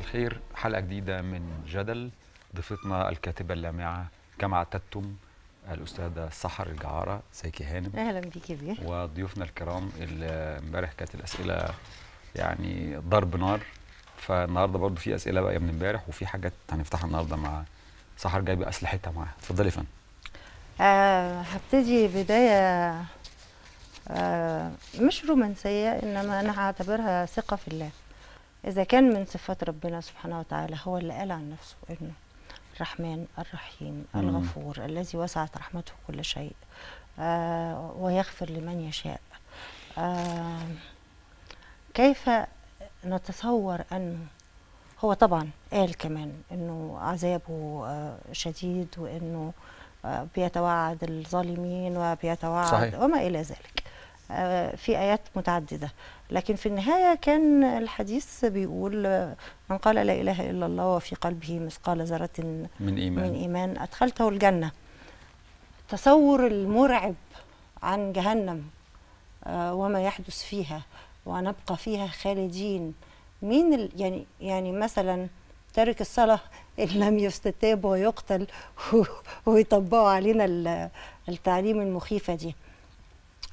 مساء الخير حلقة جديدة من جدل ضيفتنا الكاتبة اللامعة كما اعتدتم الأستاذة سحر الجعارة سيكي هانم أهلا بيكي بيه وضيوفنا الكرام اللي امبارح كانت الأسئلة يعني ضرب نار فالنهارده برضه في أسئلة بقى من امبارح وفي حاجات هنفتحها النهارده مع سحر جايبة أسلحتها معاها اتفضلي فندم آه هبتدي بداية آه مش رومانسية إنما أنا هعتبرها ثقة في الله إذا كان من صفات ربنا سبحانه وتعالى هو اللي قال عن نفسه إنه الرحمن الرحيم الغفور مم. الذي وسعت رحمته كل شيء آه ويغفر لمن يشاء آه كيف نتصور أنه هو طبعا قال كمان أنه عذابه آه شديد وأنه آه، بيتوعد الظالمين وبيتوعد صحيح. وما إلى ذلك آه، في آيات متعددة لكن في النهاية كان الحديث بيقول آه، من قال لا إله إلا الله وفي قلبه مثقال ذرة من إيمان, من إيمان أدخلته الجنة تصور المرعب عن جهنم آه، وما يحدث فيها ونبقى فيها خالدين مين يعني يعني مثلا تارك الصلاة إن لم يستتاب ويقتل ويطبقوا علينا التعليم المخيفة دي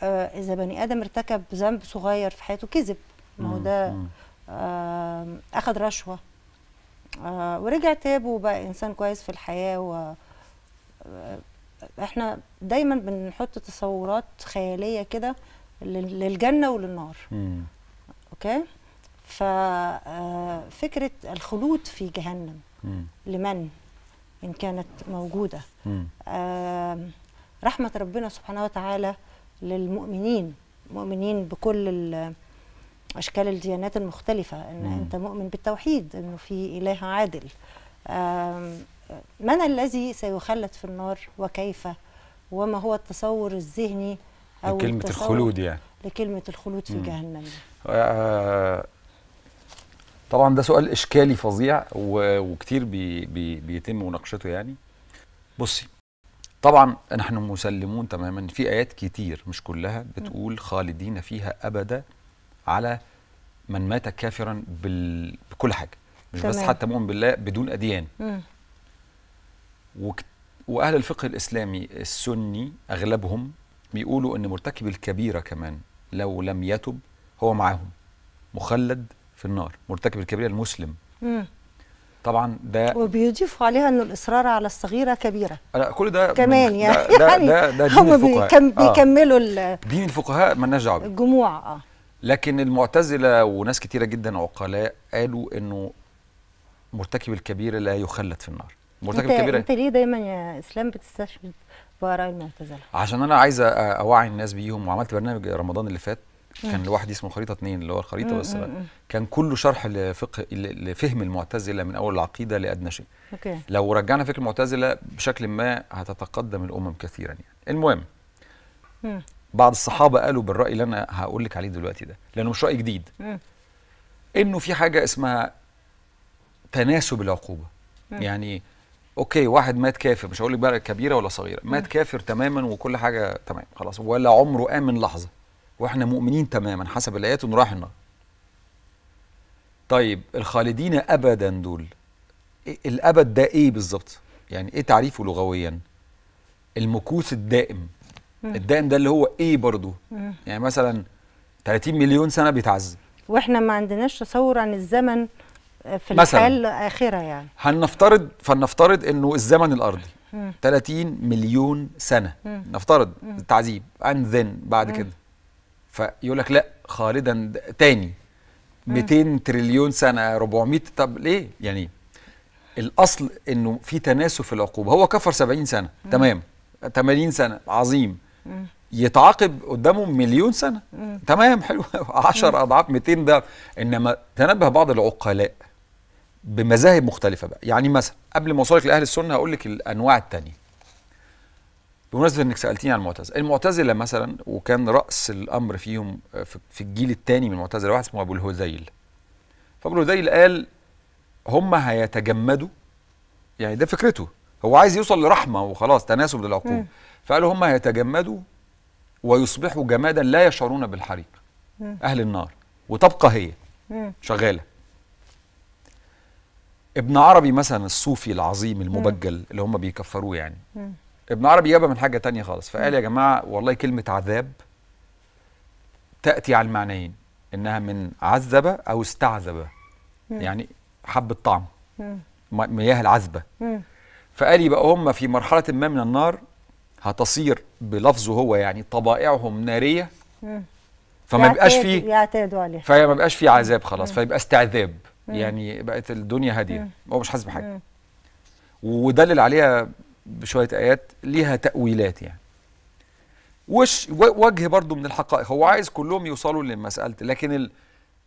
آه اذا بني ادم ارتكب ذنب صغير في حياته كذب ما هو ده آه اخذ رشوه آه ورجع تاب وبقى انسان كويس في الحياه و آه، احنا دايما بنحط تصورات خياليه كده للجنه وللنار مم. اوكي ففكره آه، الخلود في جهنم مم. لمن ان كانت موجوده آه رحمه ربنا سبحانه وتعالى للمؤمنين مؤمنين بكل اشكال الديانات المختلفه ان مم. انت مؤمن بالتوحيد انه في اله عادل من الذي سيخلد في النار وكيف وما هو التصور الذهني او كلمه الخلود يعني لكلمه الخلود في مم. جهنم آه، طبعا ده سؤال اشكالي فظيع وكتير بي بي بيتم مناقشته يعني بصي طبعا نحن مسلمون تماما في ايات كتير مش كلها بتقول خالدين فيها ابدا على من مات كافرا بال... بكل حاجه مش تمام. بس حتى مؤمن بالله بدون اديان وك... واهل الفقه الاسلامي السني اغلبهم بيقولوا ان مرتكب الكبيره كمان لو لم يتب هو معاهم مخلد في النار مرتكب الكبيره المسلم مم. طبعا ده وبيضيفوا عليها انه الاصرار على الصغيره كبيره لا كل ده كمان يعني ده ده, يعني ده, ده دين هم الفقهاء بيكملوا آه. بيكملوا دين الفقهاء مالناش دعوه الجموع اه لكن المعتزله وناس كتيره جدا عقلاء قالوا انه مرتكب الكبيره لا يخلد في النار مرتكب الكبيره انت ليه دايما يا اسلام بتستشهد باراء المعتزله عشان انا عايز اوعي الناس بيهم وعملت برنامج رمضان اللي فات كان لوحدي اسمه خريطه اثنين اللي هو الخريطه مم. بس مم. كان كله شرح لفقه لفهم المعتزله من اول العقيده لادنى شيء أوكي. لو رجعنا فكر المعتزله بشكل ما هتتقدم الامم كثيرا يعني المهم مم. بعض الصحابه قالوا بالراي اللي انا هقول لك عليه دلوقتي ده لانه مش راي جديد مم. انه في حاجه اسمها تناسب العقوبه مم. يعني اوكي واحد مات كافر مش هقول لك بقى كبيره ولا صغيره مات كافر تماما وكل حاجه تمام خلاص ولا عمره امن لحظه واحنا مؤمنين تماما حسب الايات انه رايح النار طيب الخالدين ابدا دول إيه الابد ده ايه بالظبط يعني ايه تعريفه لغويا المكوث الدائم الدائم ده اللي هو ايه برضه يعني مثلا 30 مليون سنه بيتعذب واحنا ما عندناش تصور عن الزمن آه، في مثلا الحال الاخره يعني هنفترض فلنفترض انه الزمن الارضي 30 مليون سنه نفترض التعذيب اند ذن بعد كده فيقول لك لا خالدا تاني 200 تريليون سنه 400 طب ليه يعني الاصل انه في تناسب في العقوبه هو كفر 70 سنه مم. تمام 80 سنه عظيم مم. يتعاقب قدامه مليون سنه مم. تمام حلو 10 اضعاف 200 ضعف انما تنبه بعض العقلاء بمذاهب مختلفه بقى يعني مثلا قبل ما اوصلك لاهل السنه هقول لك الانواع الثانيه بمناسبه انك سالتيني عن المعتزله المعتزله مثلا وكان راس الامر فيهم آه، في الجيل الثاني من المعتزله واحد اسمه ابو الهذيل فابو الهذيل قال هم هيتجمدوا يعني ده فكرته هو عايز يوصل لرحمه وخلاص تناسب للعقول فقالوا هم هيتجمدوا ويصبحوا جمادا لا يشعرون بالحريق مم. اهل النار وتبقى هي مم. شغاله ابن عربي مثلا الصوفي العظيم المبجل مم. اللي هم بيكفروه يعني ابن عربي جابها من حاجه تانية خالص فقال يا جماعه والله كلمه عذاب تاتي على المعنيين انها من عذب او استعذب يعني حب الطعم مياه العذبه فقال يبقى هم في مرحله ما من النار هتصير بلفظه هو يعني طبائعهم ناريه فما بيبقاش فيه يعتادوا عليها فما بيبقاش فيه عذاب خلاص فيبقى استعذاب يعني بقت الدنيا هاديه هو مش حاسس بحاجه ودلل عليها بشويه ايات ليها تاويلات يعني وش وجه برضو من الحقائق هو عايز كلهم يوصلوا للمسألة لكن ال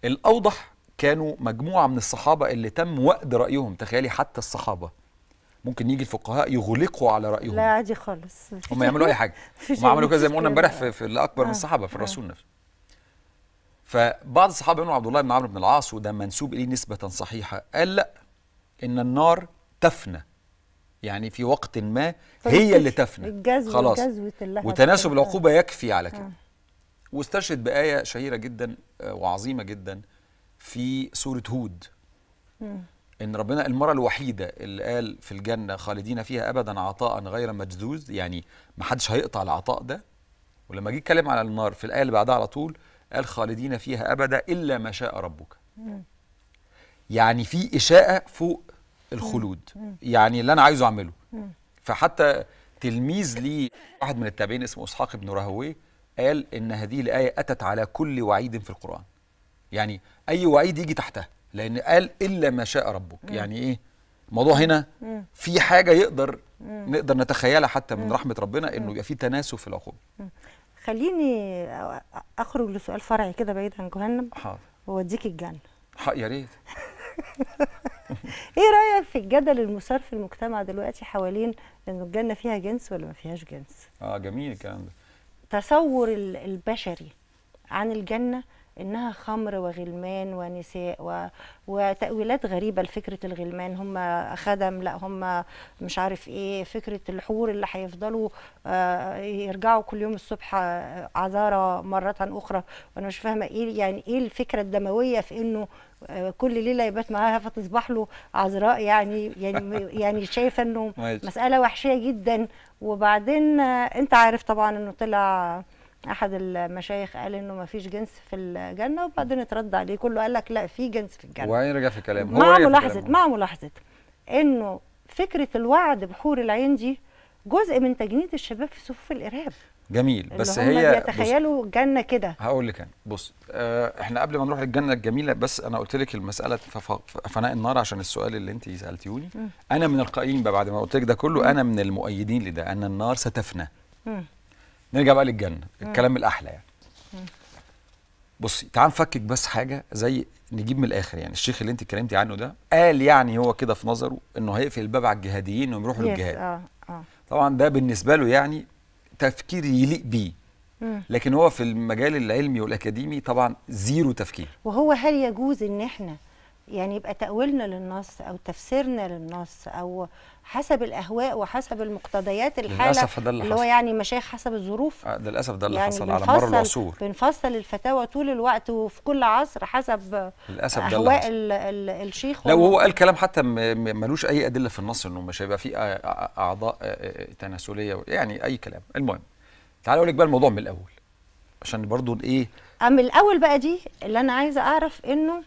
الاوضح كانوا مجموعه من الصحابه اللي تم وقد رايهم تخيلي حتى الصحابه ممكن يجي الفقهاء يغلقوا على رايهم لا عادي خالص هم يعملوا اي حاجه هم عملوا كده زي ما قلنا امبارح في, في اللي اكبر آه. من الصحابه في آه. الرسول آه. نفسه فبعض الصحابه يقولوا عبد الله بن عمرو بن العاص وده منسوب اليه نسبه صحيحه قال لا ان النار تفنى يعني في وقت ما هي اللي تفنى خلاص وتناسب العقوبة يكفي على كده آه. واسترشد واستشهد بآية شهيرة جدا آه، وعظيمة جدا في سورة هود إن ربنا المرأة الوحيدة اللي قال في الجنة خالدين فيها أبدا عطاء غير مجذوذ يعني ما حدش هيقطع العطاء ده ولما جه يتكلم على النار في الآية اللي بعدها على طول قال خالدين فيها أبدا إلا ما شاء ربك يعني في إشاءة فوق الخلود يعني اللي انا عايزه اعمله فحتى تلميذ لي واحد من التابعين اسمه اسحاق بن راهوي قال ان هذه الايه اتت على كل وعيد في القران يعني اي وعيد يجي تحتها لان قال الا ما شاء ربك يعني ايه الموضوع هنا في حاجه يقدر نقدر نتخيلها حتى من رحمه ربنا انه يبقى في تناسب في العقوبه خليني اخرج لسؤال فرعي كده بعيد عن جهنم حاضر واديك الجنه يا ريت ايه رايك في الجدل المثار في المجتمع دلوقتي حوالين ان الجنه فيها جنس ولا ما فيهاش جنس اه جميل الكلام ده تصور البشري عن الجنه انها خمر وغلمان ونساء و... وتاويلات غريبه لفكره الغلمان هم خدم لا هم مش عارف ايه فكره الحور اللي هيفضلوا آه، يرجعوا كل يوم الصبح آه، عذارى مره اخرى وانا مش فاهمه ايه يعني ايه الفكره الدمويه في انه آه، كل ليله يبات معاها فتصبح له عذراء يعني يعني يعني شايفه انه مساله وحشيه جدا وبعدين انت عارف طبعا انه طلع احد المشايخ قال انه ما فيش جنس في الجنه وبعدين اترد عليه كله قال لك لا في جنس في الجنه وبعدين رجع في كلامه مع ملاحظه مع ملاحظه انه فكره الوعد بحور العين دي جزء من تجنيد الشباب في صفوف الارهاب جميل بس اللي هي بيتخيلوا الجنه كده هقول لك انا بص آه احنا قبل ما نروح للجنه الجميله بس انا قلت لك المساله فناء النار عشان السؤال اللي انت سالتيهولي انا من القائلين بعد ما قلت لك ده كله انا من المؤيدين لده ان النار ستفنى نرجع بقى للجنه الكلام الاحلى يعني بصي تعال نفكك بس حاجه زي نجيب من الاخر يعني الشيخ اللي انت اتكلمتي عنه ده قال يعني هو كده في نظره انه هيقفل الباب على الجهاديين انهم يروحوا للجهاد آه. آه. طبعا ده بالنسبه له يعني تفكير يليق بيه لكن هو في المجال العلمي والاكاديمي طبعا زيرو تفكير وهو هل يجوز ان احنا يعني يبقى تأويلنا للنص أو تفسيرنا للنص أو حسب الأهواء وحسب المقتضيات الحالة للأسف ده اللي, اللي هو يعني مشايخ حسب الظروف آه، للأسف ده اللي يعني حصل على مر العصور بنفصل الفتاوى طول الوقت وفي كل عصر حسب للأسف أهواء ال الشيخ لو هو قال كلام حتى ملوش أي أدلة في النص إنه مش هيبقى فيه أعضاء آه، آه، تناسلية يعني أي كلام المهم تعالى أقول لك بقى الموضوع من الأول عشان برضو إيه أم الأول بقى دي اللي أنا عايزة أعرف إنه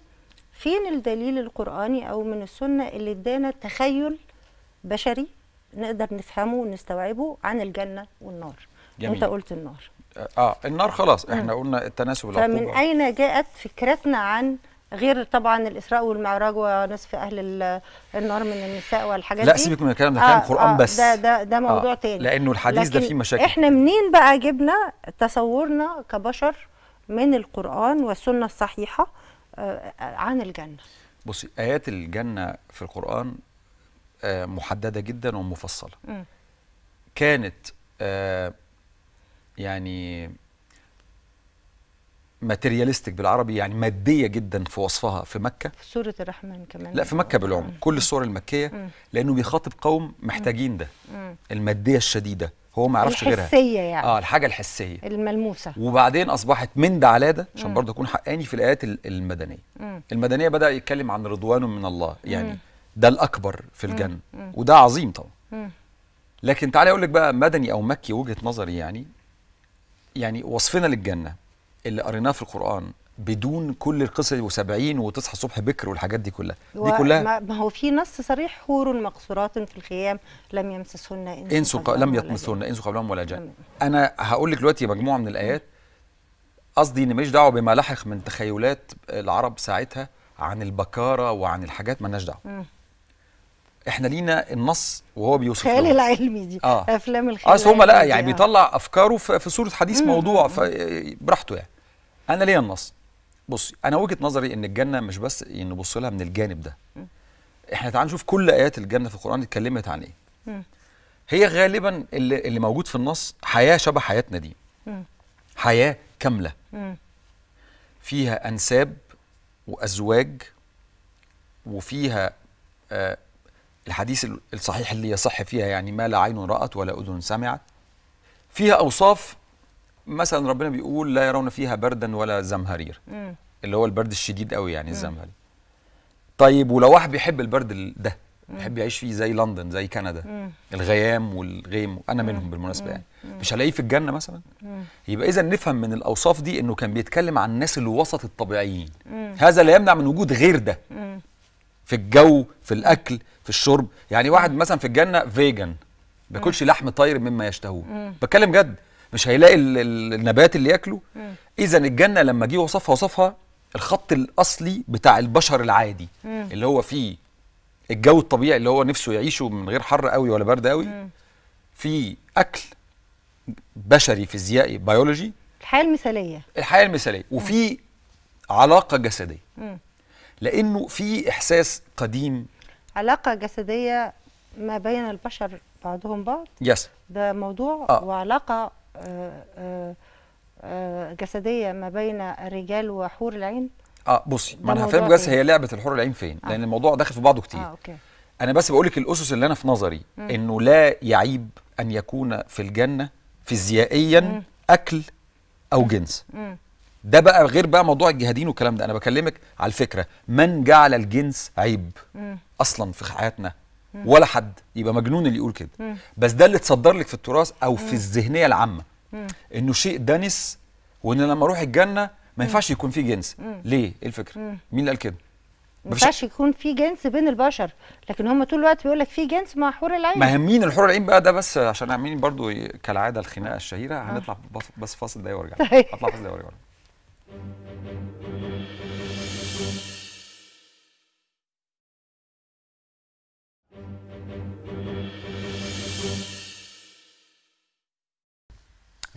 فين الدليل القرآني أو من السنة اللي ادانا تخيل بشري نقدر نفهمه ونستوعبه عن الجنة والنار جميل. انت قلت النار اه, آه، النار خلاص احنا مم. قلنا التناسب العقوبة فمن اين جاءت فكرتنا عن غير طبعا الاسراء والمعراج ونصف اهل النار من النساء والحاجات لا دي لا سيبك من الكلام ده آه، كلام آه قران آه بس ده ده ده آه، موضوع آه تاني لانه الحديث ده فيه مشاكل احنا منين بقى جبنا تصورنا كبشر من القران والسنه الصحيحه عن الجنه بصي ايات الجنه في القران آه، محدده جدا ومفصله كانت آه، يعني ماتيرياليستيك بالعربي يعني ماديه جدا في وصفها في مكه في سوره الرحمن كمان لا في مكه بالعموم كل السور المكيه لانه بيخاطب قوم محتاجين ده الماديه الشديده هو ما يعرفش غيرها الحسيه يعني اه الحاجه الحسيه الملموسه وبعدين اصبحت من ده على ده عشان برضه اكون حقاني في الايات المدنيه مم. المدنيه بدا يتكلم عن رضوان من الله يعني مم. ده الاكبر في الجنه مم. وده عظيم طبعا مم. لكن تعالى اقول لك بقى مدني او مكي وجهه نظري يعني يعني وصفنا للجنه اللي قريناه في القران بدون كل القصه و70 وتصحى الصبح بكر والحاجات دي كلها دي كلها ما هو في نص صريح حور مقصورات في الخيام لم يمسسهن انس لم يطمسهن انس قبلهم ولا جان انا هقول لك دلوقتي مجموعه من الايات قصدي ان ماليش دعوه بما لحق من تخيلات العرب ساعتها عن البكاره وعن الحاجات مالناش دعوه احنا لينا النص وهو بيوصف الخيال العلمي دي آه. افلام الخيال اصل هم لا يعني آه. بيطلع افكاره في صوره حديث مم. موضوع براحته يعني انا ليا النص بصي انا وجهه نظري ان الجنه مش بس نبص لها من الجانب ده احنا تعال نشوف كل ايات الجنه في القران اتكلمت عن ايه هي غالبا اللي, اللي موجود في النص حياه شبه حياتنا دي حياه كامله فيها انساب وازواج وفيها آه الحديث الصحيح اللي يصح فيها يعني ما لا عين رأت ولا أذن سمعت فيها أوصاف مثلا ربنا بيقول لا يرون فيها بردا ولا زمهرير مم. اللي هو البرد الشديد قوي يعني الزمهرير طيب ولو واحد بيحب البرد ده بيحب يعيش فيه زي لندن زي كندا مم. الغيام والغيم انا منهم بالمناسبه يعني مش هلاقيه في الجنه مثلا مم. يبقى اذا نفهم من الاوصاف دي انه كان بيتكلم عن الناس الوسط الطبيعيين مم. هذا لا يمنع من وجود غير ده مم. في الجو في الاكل في الشرب يعني واحد مثلا في الجنه فيجن بياكلش لحم طير مما يشتهوه بتكلم جد مش هيلاقي النبات اللي ياكله اذا الجنه لما جه وصفها وصفها الخط الاصلي بتاع البشر العادي مم. اللي هو فيه الجو الطبيعي اللي هو نفسه يعيشه من غير حر قوي ولا برد قوي في اكل بشري فيزيائي بيولوجي الحياه المثاليه الحياه المثاليه وفي علاقه جسديه مم. لانه في احساس قديم علاقه جسديه ما بين البشر بعضهم بعض يس ده موضوع آه. وعلاقه جسديه ما بين الرجال وحور العين اه بصي ما انا هفهم بس هي لعبه الحور العين فين آه. لان الموضوع داخل في بعضه كتير آه، أوكي. انا بس بقول لك الاسس اللي انا في نظري مم. انه لا يعيب ان يكون في الجنه فيزيائيا مم. اكل او جنس مم. ده بقى غير بقى موضوع الجهادين والكلام ده انا بكلمك على الفكره من جعل الجنس عيب مم. اصلا في حياتنا ولا حد يبقى مجنون اللي يقول كده بس ده اللي اتصدر لك في التراث او في الذهنيه العامه انه شيء دنس وان لما اروح الجنه ما ينفعش يكون في جنس ليه ايه الفكره مين اللي قال كده ما ينفعش يكون في جنس بين البشر لكن هم طول الوقت بيقول لك في جنس مع حور العين ما مين الحور العين بقى ده بس عشان عاملين برضو كالعاده الخناقه الشهيره هنطلع آه. بس فاصل ده وارجع طيب. هطلع فاصل ده وارجع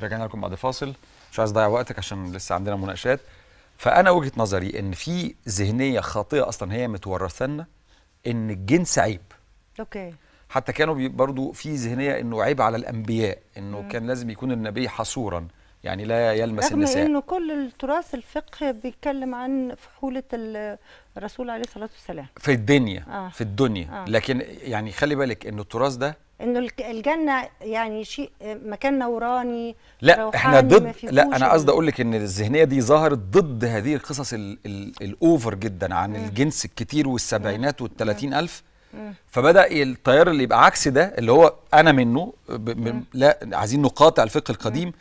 رجعنا لكم بعد فاصل مش عايز اضيع وقتك عشان لسه عندنا مناقشات فانا وجهه نظري ان في ذهنيه خاطئه اصلا هي متورثه لنا ان الجنس عيب اوكي حتى كانوا برضو في ذهنيه انه عيب على الانبياء انه مم. كان لازم يكون النبي حصورا يعني لا يلمس رغم النساء انه كل التراث الفقه بيتكلم عن فحوله الرسول عليه الصلاه والسلام في الدنيا آه. في الدنيا آه. لكن يعني خلي بالك انه التراث ده انه الجنه يعني شيء مكان نوراني لا احنا ضد لا انا قصدي اقول لك ان الذهنيه دي ظهرت ضد هذه القصص الاوفر جدا عن م. الجنس الكتير والسبعينات وال الف فبدا التيار اللي يبقى عكس ده اللي هو انا منه لا عايزين نقاطع الفقه القديم م.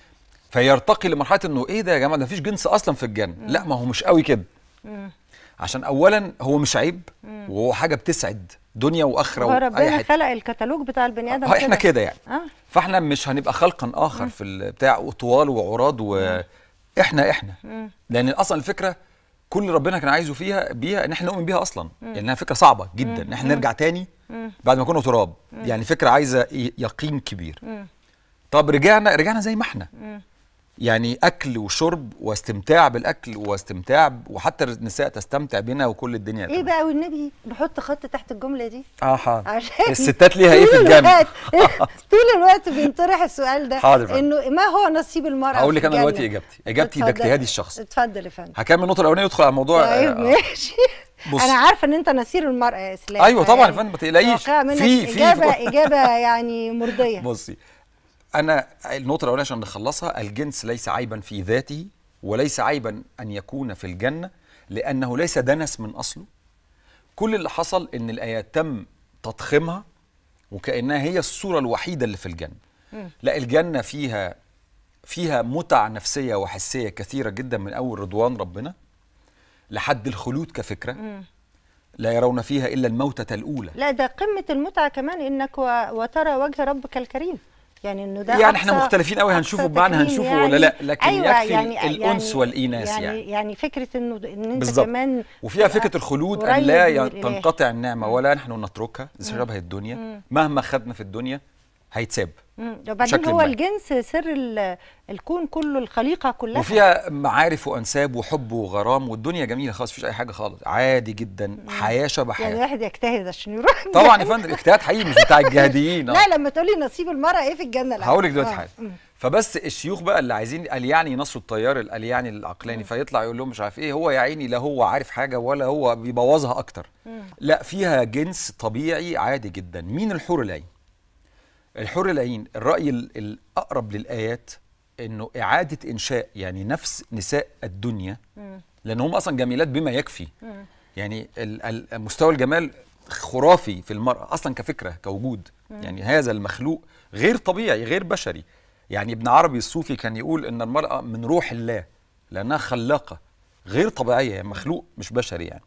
فيرتقي لمرحله انه ايه ده يا جماعه ده مفيش جنس اصلا في الجنه لا ما هو مش قوي كده عشان اولا هو مش عيب وهو حاجه بتسعد دنيا واخره هو ربنا خلق الكتالوج بتاع البني ادم آه، احنا كده يعني آه. فاحنا مش هنبقى خلقا اخر مم. في البتاع طوال وعراض واحنا احنا إحنا. لان اصلا الفكره كل ربنا كان عايزه فيها بيها ان احنا نؤمن بيها اصلا لانها فكره صعبه جدا ان احنا نرجع تاني بعد ما كنا تراب يعني فكره عايزه يقين كبير طب رجعنا رجعنا زي ما احنا يعني اكل وشرب واستمتاع بالاكل واستمتاع وحتى النساء تستمتع بنا وكل الدنيا ايه بقى والنبي نحط خط تحت الجمله دي اه حاضر عشان الستات ليها ايه في الجنه طول الوقت بينطرح السؤال ده حاضر انه ما هو نصيب المراه هقول لك انا دلوقتي اجابتي اجابتي ده اجتهادي الشخصي اتفضل يا فندم هكمل النقطه الاولانيه وادخل على الموضوع طيب آه، ماشي بص. انا عارفه ان انت نصير المراه يا اسلام ايوه طبعا يا فندم ما تقلقيش في في اجابه اجابه يعني مرضيه بصي انا النقطه الاولانيه عشان نخلصها الجنس ليس عيبا في ذاته وليس عيبا ان يكون في الجنه لانه ليس دنس من اصله كل اللي حصل ان الايات تم تضخيمها وكانها هي الصوره الوحيده اللي في الجنه لا الجنه فيها فيها متع نفسيه وحسيه كثيره جدا من اول رضوان ربنا لحد الخلود كفكره لا يرون فيها الا الموتة الاولى لا ده قمه المتعه كمان انك وترى وجه ربك الكريم يعني انه ده يعني احنا مختلفين قوي هنشوفه بعدين هنشوفه يعني ولا لا لكن أيوة يكفي يعني, يعني الانس يعني والايناس يعني, يعني يعني فكره انه ان انت بالزبط. كمان وفيها فكره الخلود ان لا تنقطع النعمه ولا نحن نتركها زي شبه الدنيا مهما خدنا في الدنيا هيتساب وبعدين هو ما. الجنس سر الكون كله الخليقه كلها وفيها معارف وانساب وحب وغرام والدنيا جميله خالص مفيش اي حاجه خالص عادي جدا حياه شبه يعني حياه يعني الواحد يجتهد عشان يروح طبعا يا فندم الاجتهاد حقيقي مش بتاع الجهاديين لا لما تقولي نصيب المراه ايه في الجنه هقول لك دلوقتي آه. حاجه فبس الشيوخ بقى اللي عايزين قال يعني نصر الطيار قال يعني العقلاني فيطلع يقول لهم مش عارف ايه هو يا عيني لا هو عارف حاجه ولا هو بيبوظها اكتر لا فيها جنس طبيعي عادي جدا مين الحور العين الحر العين الرأي الأقرب للآيات انه اعاده انشاء يعني نفس نساء الدنيا لان هم اصلا جميلات بما يكفي يعني مستوى الجمال خرافي في المراه اصلا كفكره كوجود يعني هذا المخلوق غير طبيعي غير بشري يعني ابن عربي الصوفي كان يقول ان المراه من روح الله لانها خلاقه غير طبيعيه يعني مخلوق مش بشري يعني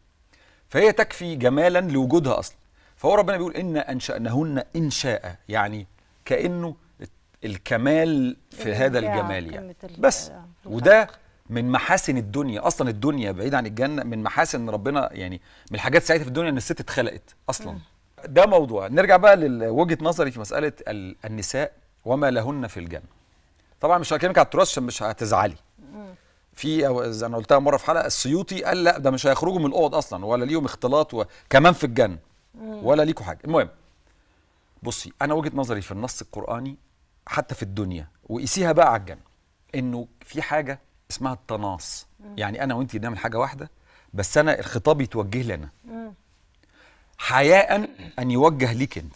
فهي تكفي جمالا لوجودها اصلا فهو ربنا بيقول ان انشانهن انشاء يعني كانه الكمال في هذا الجمال يعني بس آه، وده من محاسن الدنيا اصلا الدنيا بعيد عن الجنه من محاسن ربنا يعني من الحاجات السعيده في الدنيا ان الست اتخلقت اصلا ده موضوع نرجع بقى لوجهه نظري في مساله النساء وما لهن في الجنه طبعا مش هكلمك على التراث عشان مش هتزعلي في زي انا قلتها مره في حلقه السيوطي قال لا ده مش هيخرجوا من الاوض اصلا ولا ليهم اختلاط وكمان في الجنه ولا ليكوا حاجه المهم بصي انا وجهه نظري في النص القراني حتى في الدنيا وقيسيها بقى على الجنه انه في حاجه اسمها التناص مم. يعني انا وانت بنعمل حاجه واحده بس انا الخطاب يتوجه لنا حياء ان يوجه ليك انت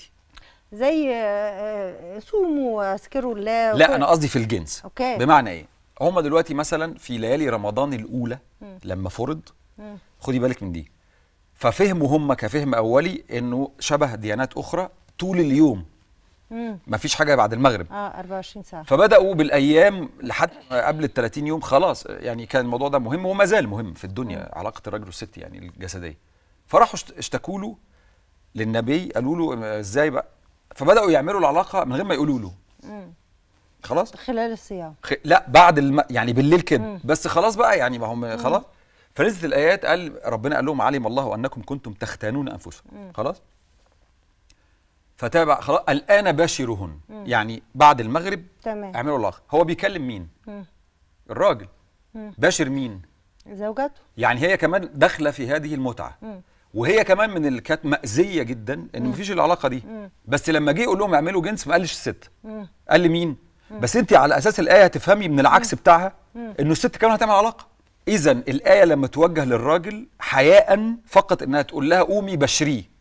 زي آه، آه، صوموا واذكروا الله لا انا قصدي في الجنس أوكي. بمعنى ايه هما دلوقتي مثلا في ليالي رمضان الاولى مم. لما فرض خدي بالك من دي ففهموا هما كفهم اولي انه شبه ديانات اخرى طول اليوم ما فيش حاجه بعد المغرب اه 24 ساعه فبداوا بالايام لحد قبل ال 30 يوم خلاص يعني كان الموضوع ده مهم وما زال مهم في الدنيا مم. علاقه الرجل والست يعني الجسديه فراحوا اشتكوا له للنبي قالوا له ازاي بقى فبداوا يعملوا العلاقه من غير ما يقولوا له خلاص خلال الصيام خ... لا بعد الم... يعني بالليل كده بس خلاص بقى يعني ما هم خلاص فنزلت الايات قال ربنا قال لهم علم الله انكم كنتم تختانون انفسكم خلاص فتابع خلاص الان باشرهن مم. يعني بعد المغرب تمام اعملوا الله هو بيكلم مين مم. الراجل مم. باشر مين زوجته يعني هي كمان داخله في هذه المتعه مم. وهي كمان من اللي كانت مأذيه جدا ان مم. مفيش العلاقه دي مم. بس لما جه يقول لهم اعملوا جنس ما قالش الست قال لي مين مم. بس انت على اساس الايه هتفهمي من العكس مم. بتاعها مم. انه الست كمان هتعمل علاقه اذا الايه لما توجه للراجل حياء فقط انها تقول لها قومي بشريه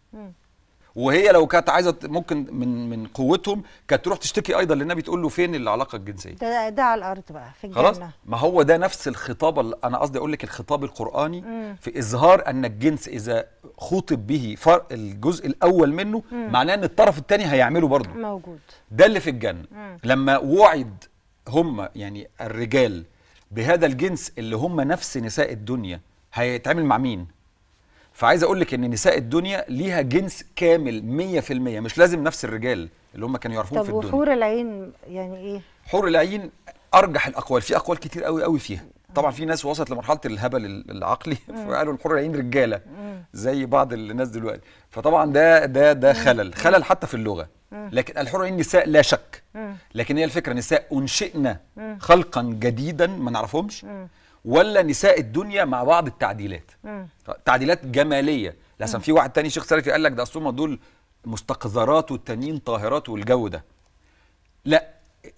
وهي لو كانت عايزه ممكن من من قوتهم كانت تروح تشتكي ايضا للنبي تقول له فين العلاقه الجنسيه ده, ده على الارض بقى في الجنه خلاص ما هو ده نفس الخطاب انا قصدي اقول لك الخطاب القراني مم. في اظهار ان الجنس اذا خطب به فرق الجزء الاول منه مم. معناه ان الطرف الثاني هيعمله برضه موجود ده اللي في الجنه مم. لما وعد هم يعني الرجال بهذا الجنس اللي هم نفس نساء الدنيا هيتعامل مع مين فعايز اقول لك ان نساء الدنيا ليها جنس كامل 100% مش لازم نفس الرجال اللي هم كانوا يعرفوهم في الدنيا طب وحور العين يعني ايه حور العين ارجح الاقوال في اقوال كتير قوي قوي فيها طبعا في ناس وصلت لمرحله الهبل العقلي فقالوا الحور العين رجاله زي بعض الناس دلوقتي فطبعا ده ده ده خلل خلل حتى في اللغه لكن الحور العين نساء لا شك لكن هي الفكره نساء انشئنا خلقا جديدا ما نعرفهمش ولا نساء الدنيا مع بعض التعديلات مم. تعديلات جماليه لسه في واحد تاني شيخ سلفي قال لك ده اصل دول مستقذرات والتانيين طاهرات والجو ده لا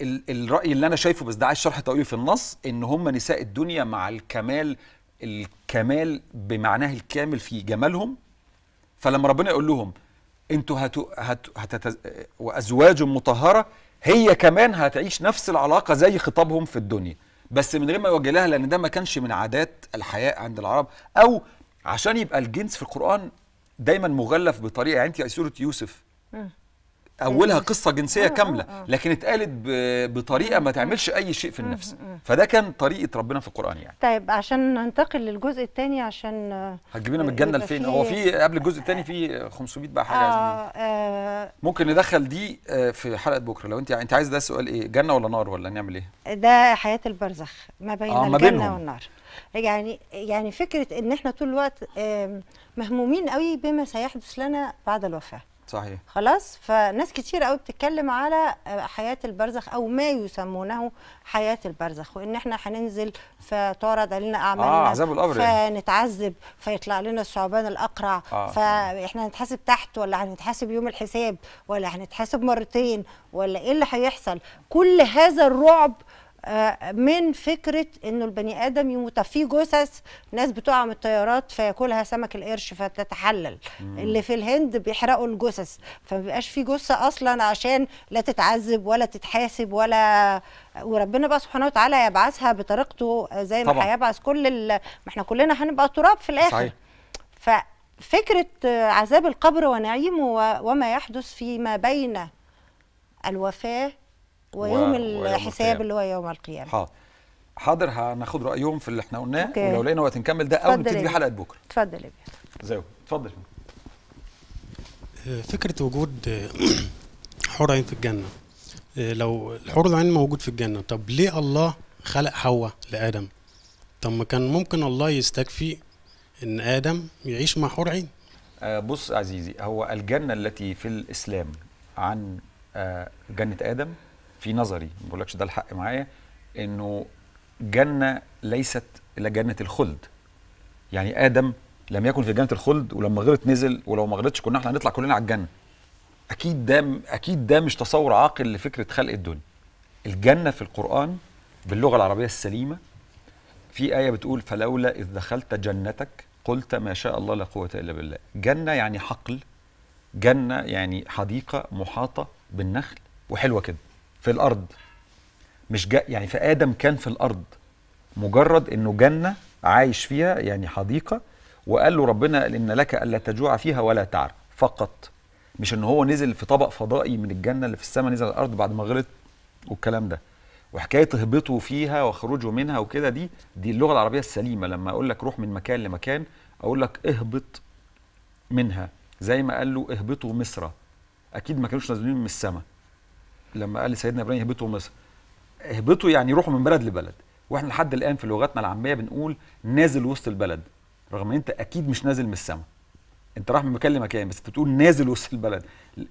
ال الراي اللي انا شايفه بس ده عايز شرح طويل في النص ان هم نساء الدنيا مع الكمال الكمال بمعناه الكامل في جمالهم فلما ربنا يقول لهم انتوا هت هت هتتز... وازواج مطهره هي كمان هتعيش نفس العلاقه زي خطابهم في الدنيا بس من غير ما يوجه لها لان ده ما كانش من عادات الحياء عند العرب او عشان يبقى الجنس في القران دايما مغلف بطريقه يعني انت سوره يوسف اولها قصه جنسيه آه، آه، كامله آه. لكن اتقالت بطريقه ما تعملش اي شيء في النفس فده كان طريقه ربنا في القران يعني طيب عشان ننتقل للجزء الثاني عشان هتجيبينا من الجنه لفين هو في قبل الجزء الثاني في 500 بقى حاجه آه آه ممكن ندخل دي في حلقه بكره لو انت انت عايز ده سؤال ايه جنه ولا نار ولا نعمل ايه ده حياه البرزخ ما بين آه ما الجنه بينهم. والنار يعني يعني فكره ان احنا طول الوقت مهمومين قوي بما سيحدث لنا بعد الوفاه صحيح خلاص فناس كتير قوي بتتكلم على آه، حياه البرزخ او ما يسمونه حياه البرزخ وان احنا هننزل فتعرض علينا اعمالنا آه عذاب القبر يعني. فنتعذب فيطلع لنا الثعبان الاقرع آه،, آه فاحنا هنتحاسب تحت ولا هنتحاسب يوم الحساب ولا هنتحاسب مرتين ولا ايه اللي هيحصل كل هذا الرعب آه، من فكره انه البني ادم يموت في جثث ناس بتقع من الطيارات فياكلها سمك القرش فتتحلل مم. اللي في الهند بيحرقوا الجثث فما بيبقاش في جثه اصلا عشان لا تتعذب ولا تتحاسب ولا وربنا بقى سبحانه وتعالى يبعثها بطريقته زي ما هيبعث كل ال... ما احنا كلنا هنبقى تراب في الاخر صحيح. ففكره عذاب القبر ونعيمه وما يحدث فيما بين الوفاه ويوم و... الحساب اللي هو يوم القيامه حاضر حاضر هناخد رايهم في اللي احنا قلناه أوكي. ولو لقينا وقت نكمل ده او نبتدي بيه حلقه بكره اتفضل يا زاوية اتفضل آه، فكره وجود آه، حور عين في الجنه آه، لو الحور العين موجود في الجنه طب ليه الله خلق حواء لادم طب ما كان ممكن الله يستكفي ان ادم يعيش مع حور عين بص عزيزي هو الجنه التي في الاسلام عن جنه ادم في نظري ما بقولكش ده الحق معايا انه جنه ليست الا جنه الخلد يعني ادم لم يكن في جنه الخلد ولما غلط نزل ولو ما غلطش كنا احنا هنطلع كلنا على الجنه اكيد ده اكيد ده مش تصور عاقل لفكره خلق الدنيا الجنه في القران باللغه العربيه السليمه في ايه بتقول فلولا اذ دخلت جنتك قلت ما شاء الله لا قوه الا بالله جنه يعني حقل جنه يعني حديقه محاطه بالنخل وحلوه كده في الارض مش جا يعني فادم كان في الارض مجرد انه جنه عايش فيها يعني حديقه وقال له ربنا ان لك الا تجوع فيها ولا تعر فقط مش ان هو نزل في طبق فضائي من الجنه اللي في السماء نزل الارض بعد ما غلط والكلام ده وحكايه هبطوا فيها وخرجوا منها وكده دي دي اللغه العربيه السليمه لما اقول لك روح من مكان لمكان اقول لك اهبط منها زي ما قال له اهبطوا مصر اكيد ما كانوش نازلين من السماء لما قال لسيدنا ابراهيم اهبطوا مصر اهبطوا يعني روحوا من بلد لبلد واحنا لحد الان في لغتنا العاميه بنقول نازل وسط البلد رغم ان انت اكيد مش نازل من السماء انت راح من مكان لمكان يعني، بس انت بتقول نازل وسط البلد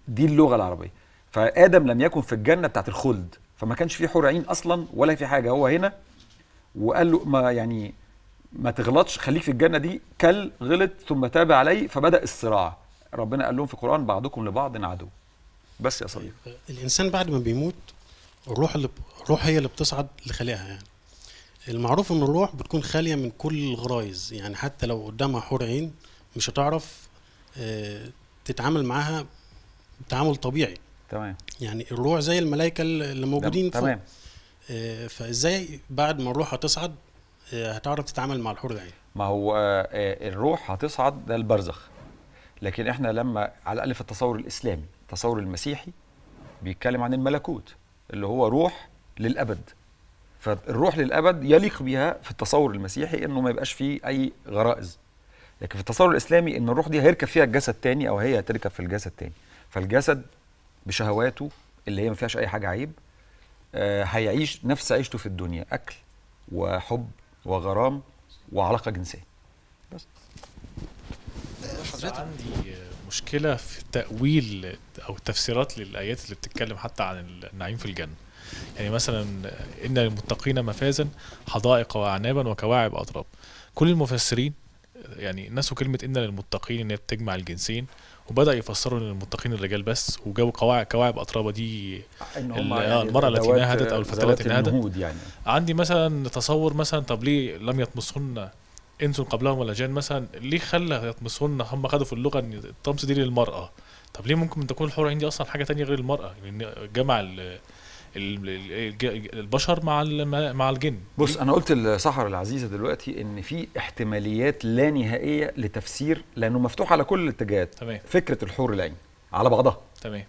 دي اللغه العربيه فادم لم يكن في الجنه بتاعت الخلد فما كانش في حور عين اصلا ولا في حاجه هو هنا وقال له ما يعني ما تغلطش خليك في الجنه دي كل غلط ثم تاب علي فبدا الصراع ربنا قال لهم في القران بعضكم لبعض عدو بس يا صديقي طيب، الانسان بعد ما بيموت الروح اللي ب... الروح هي اللي بتصعد لخالقها يعني المعروف ان الروح بتكون خاليه من كل الغرايز يعني حتى لو قدامها حور عين مش هتعرف آه، تتعامل معاها تعامل طبيعي تمام يعني الروح زي الملائكه اللي موجودين تمام آه، فازاي بعد ما الروح هتصعد آه، هتعرف تتعامل مع الحور العين ما هو الروح هتصعد للبرزخ لكن احنا لما على الاقل في التصور الاسلامي التصور المسيحي بيتكلم عن الملكوت اللي هو روح للابد فالروح للابد يليق بها في التصور المسيحي انه ما يبقاش فيه اي غرائز لكن في التصور الاسلامي ان الروح دي هيركب فيها الجسد تاني او هي هتركب في الجسد تاني فالجسد بشهواته اللي هي ما فيهاش اي حاجه عيب آه هيعيش نفس عيشته في الدنيا اكل وحب وغرام وعلاقه جنسيه بس حضرتك عندي مشكله في تاويل او التفسيرات للايات اللي بتتكلم حتى عن النعيم في الجنه يعني مثلا ان للمتقين مفازا حدائق واعنابا وكواعب اتراب كل المفسرين يعني نسوا كلمه ان للمتقين ان هي بتجمع الجنسين وبدا يفسروا ان المتقين الرجال بس وجابوا قواعد كواعب اطرابه دي يعني آه، المراه التي نهدت او الفتاه التي نهدت يعني. عندي مثلا تصور مثلا طب ليه لم يطمسهن انسون قبلهم ولا جان مثلا ليه خلى يطمسون هم خدوا في اللغه ان الطمس دي للمراه طب ليه ممكن تكون الحور العين دي اصلا حاجه تانية غير المراه يعني جمع البشر مع مع الجن بص انا قلت لسحر العزيزه دلوقتي ان في احتماليات لا نهائيه لتفسير لانه مفتوح على كل الاتجاهات تمام فكره الحور العين على بعضها تمام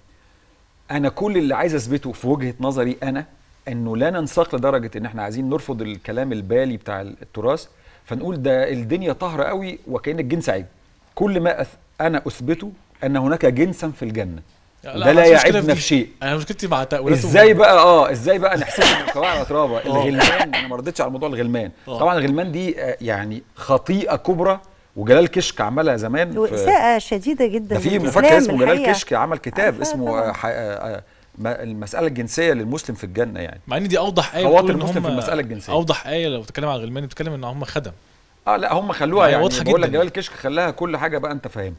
انا كل اللي عايز اثبته في وجهه نظري انا انه لا ننساق لدرجه ان احنا عايزين نرفض الكلام البالي بتاع التراث فنقول ده الدنيا طاهره قوي وكان الجنس عيب كل ما أث... انا اثبته ان هناك جنسا في الجنه لا ده لا يعيبنا في شيء انا مشكلتي مع تاويلات ازاي بقى اه ازاي بقى نحسب من قواعد الترابه آه. الغلمان انا ما رضيتش على موضوع الغلمان أوه. طبعا الغلمان دي آه، يعني خطيئه كبرى وجلال كشك عملها زمان وإساءة شديدة جدا ده في مفكر اسمه جلال كشك عمل كتاب اسمه المساله الجنسيه للمسلم في الجنه يعني مع ان دي اوضح ايه خواطر المسلم في المساله الجنسيه اوضح ايه لو بتتكلم على الغلمان بتتكلم ان هم خدم اه لا هم خلوها يعني واضحه بقول لك جمال الكشك خلاها كل حاجه بقى انت فاهمها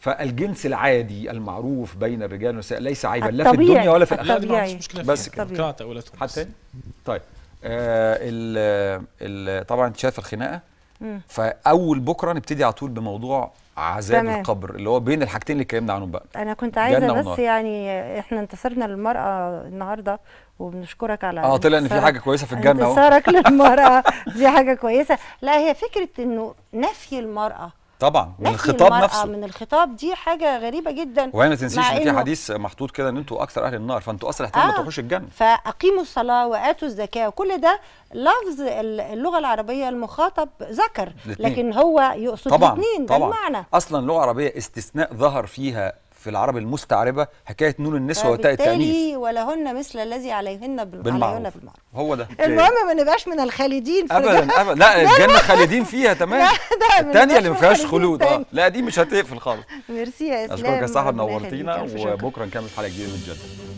فالجنس العادي المعروف بين الرجال والنساء ليس عيبا لا في الدنيا ولا في الاخره مشكله بس كده حد تاني طيب آه الـ الـ طبعا انت شايف الخناقه فاول بكره نبتدي على طول بموضوع عذاب تمام. القبر اللي هو بين الحاجتين اللي اتكلمنا عنهم بقى انا كنت عايزه بس ونار. يعني احنا انتصرنا للمراه النهارده وبنشكرك على اه طلع ان في حاجه كويسه في الجنه اهو انتصارك للمراه دي حاجه كويسه لا هي فكره انه نفي المراه طبعا من الخطاب نفسه من الخطاب دي حاجه غريبه جدا وهي ما تنسيش ان في حديث محطوط كده ان انتوا اكثر اهل النار فانتوا اسرع احتمال آه تخش الجنه فاقيموا الصلاه واتوا الزكاه وكل ده لفظ اللغه العربيه المخاطب ذكر لكن هو يقصد الاثنين ده المعنى اصلا اللغه العربيه استثناء ظهر فيها في العرب المستعربة حكاية نون النسوة وتاء التأنيث ولا هن مثل الذي عليهن بالمعروف عليهن بالمعروف هو ده المهم ما نبقاش من الخالدين في أبدا أبدا لا الجنة خالدين فيها تمام الثانية اللي ما فيهاش خلود اه لا دي مش هتقفل خالص ميرسي يا اسلام اشكرك يا صاحبي نورتينا وبكره نكمل حلقة جديدة من جد